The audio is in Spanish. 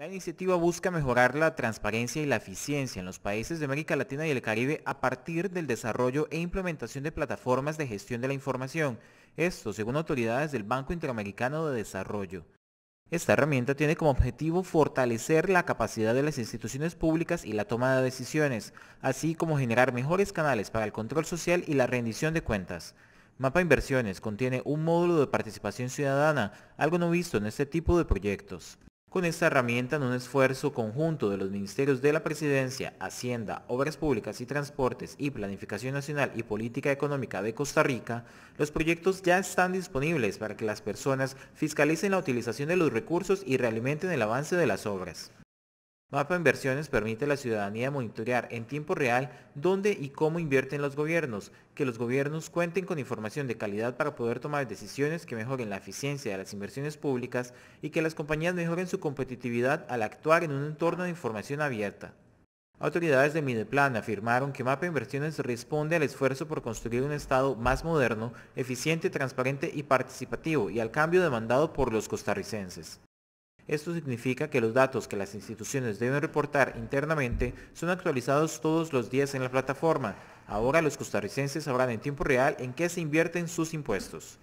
La iniciativa busca mejorar la transparencia y la eficiencia en los países de América Latina y el Caribe a partir del desarrollo e implementación de plataformas de gestión de la información, esto según autoridades del Banco Interamericano de Desarrollo. Esta herramienta tiene como objetivo fortalecer la capacidad de las instituciones públicas y la toma de decisiones, así como generar mejores canales para el control social y la rendición de cuentas. Mapa Inversiones contiene un módulo de participación ciudadana, algo no visto en este tipo de proyectos. Con esta herramienta, en un esfuerzo conjunto de los Ministerios de la Presidencia, Hacienda, Obras Públicas y Transportes y Planificación Nacional y Política Económica de Costa Rica, los proyectos ya están disponibles para que las personas fiscalicen la utilización de los recursos y realimenten el avance de las obras. Mapa Inversiones permite a la ciudadanía monitorear en tiempo real dónde y cómo invierten los gobiernos, que los gobiernos cuenten con información de calidad para poder tomar decisiones que mejoren la eficiencia de las inversiones públicas y que las compañías mejoren su competitividad al actuar en un entorno de información abierta. Autoridades de Mideplan afirmaron que Mapa Inversiones responde al esfuerzo por construir un Estado más moderno, eficiente, transparente y participativo y al cambio demandado por los costarricenses. Esto significa que los datos que las instituciones deben reportar internamente son actualizados todos los días en la plataforma. Ahora los costarricenses sabrán en tiempo real en qué se invierten sus impuestos.